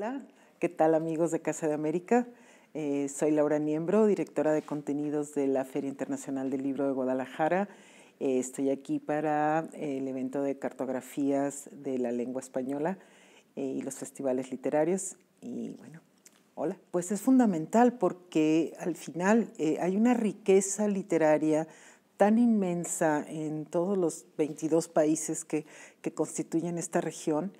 Hola, ¿qué tal amigos de Casa de América? Eh, soy Laura Niembro, directora de contenidos de la Feria Internacional del Libro de Guadalajara. Eh, estoy aquí para eh, el evento de cartografías de la lengua española y los festivales literarios. Y bueno, hola. Pues es fundamental porque al final hay una riqueza literaria tan inmensa en todos los 22 países que constituyen esta región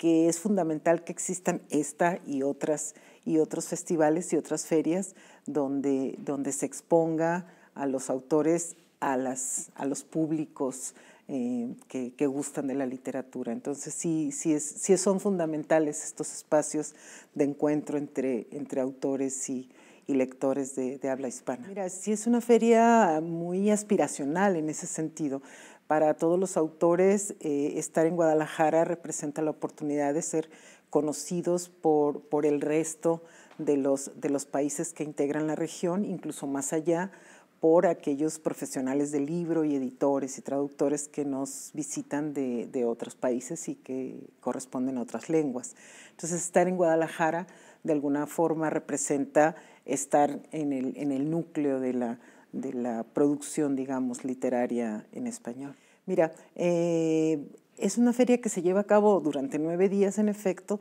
que es fundamental que existan esta y otras y otros festivales y otras ferias donde, donde se exponga a los autores, a, las, a los públicos eh, que, que, gustan de la literatura. Entonces sí, sí, es, sí son fundamentales estos espacios de encuentro entre, entre autores y, y lectores de, de, habla hispana. Mira, sí es una feria muy aspiracional en ese sentido. Para todos los autores, eh, estar en Guadalajara representa la oportunidad de ser conocidos por, por el resto de los, de los países que integran la región, incluso más allá, por aquellos profesionales de libro y editores y traductores que nos visitan de, de, otros países y que corresponden a otras lenguas. Entonces, estar en Guadalajara de alguna forma representa estar en el núcleo de la, de la producción, digamos, literaria en español. Mira, eh, es una feria que se lleva a cabo durante nueve días, en efecto,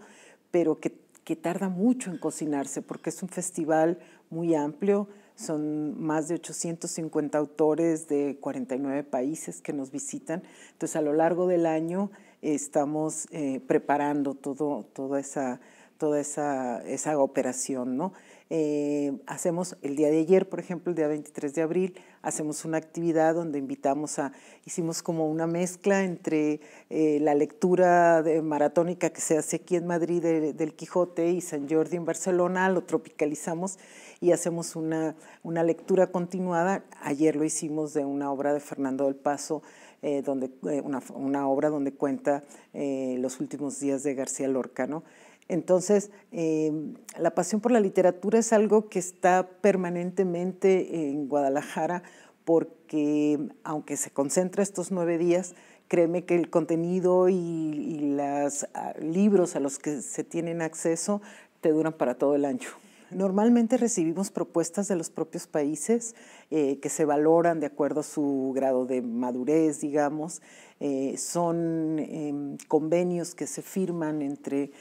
pero que, tarda mucho en cocinarse, porque es un festival muy amplio, son más de 850 autores de 49 países que nos visitan. Entonces, a lo largo del año eh, estamos eh, preparando todo, toda esa toda esa, operación, ¿no? Eh, hacemos el día de ayer, por ejemplo, el día 23 de abril, hacemos una actividad donde invitamos a, hicimos como una mezcla entre eh, la lectura maratónica que se hace aquí en Madrid del Quijote y San Jordi en Barcelona, lo tropicalizamos y hacemos una, lectura continuada. Ayer lo hicimos de una obra de Fernando del Paso. Eh, donde, una, una, obra donde cuenta los últimos días de García Lorca, ¿no? Entonces, em, la pasión por la literatura es algo que está permanentemente en Guadalajara porque aunque se concentra estos nueve días, créeme que el contenido y, y los ah, libros a los que se tienen acceso te duran para todo el año. Normalmente recibimos propuestas de los propios países eh, que se valoran de acuerdo a su grado de madurez, digamos. Eh, son em, convenios que se firman entre,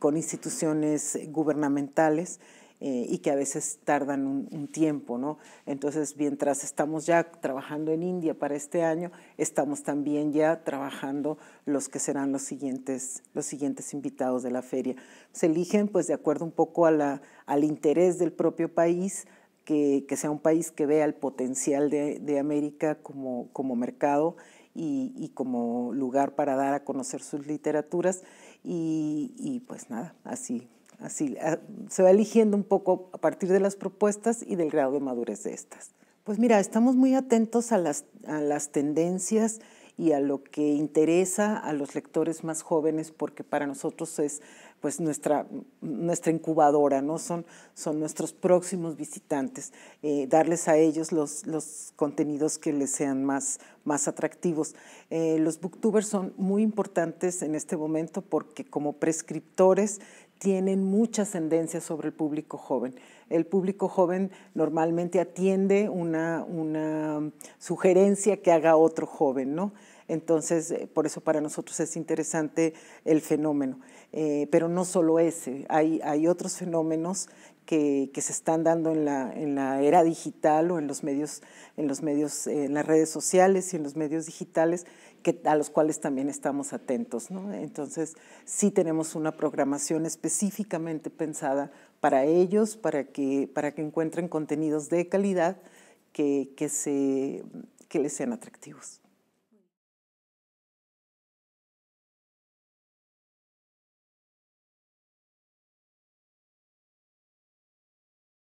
con instituciones gubernamentales eh, y que a veces tardan un, tiempo, ¿no? Entonces, mientras estamos ya trabajando en India para este año, estamos también ya trabajando los que serán los siguientes, los siguientes invitados de la feria. Se eligen, pues, de acuerdo un poco al interés del propio país, que, que, sea un país que vea el potencial de, de América como, como mercado y, y, como lugar para dar a conocer sus literaturas. Y, y pues nada, así Así se va eligiendo un poco a partir de las propuestas y del grado de madurez de estas. Pues mira, estamos muy atentos a las, las tendencias y a lo que interesa a los lectores más jóvenes, porque para nosotros es pues nuestra, nuestra incubadora, ¿no? Son, son nuestros próximos visitantes, eh, darles a ellos los, los, contenidos que les sean más, más atractivos. Eh, los booktubers son muy importantes en este momento porque como prescriptores tienen mucha ascendencia sobre el público joven. El público joven normalmente atiende una, una sugerencia que haga otro joven, ¿no? Entonces, eh, por eso para nosotros es interesante el fenómeno. Eh, pero no solo ese, hay, hay otros fenómenos que, se están dando en la, era digital o en los medios, en los medios, eh, en las redes sociales y en los medios digitales, que, a los cuales también estamos atentos. Entonces, sí tenemos una programación específicamente pensada para ellos, para que, para que encuentren contenidos de calidad que, que les sean atractivos.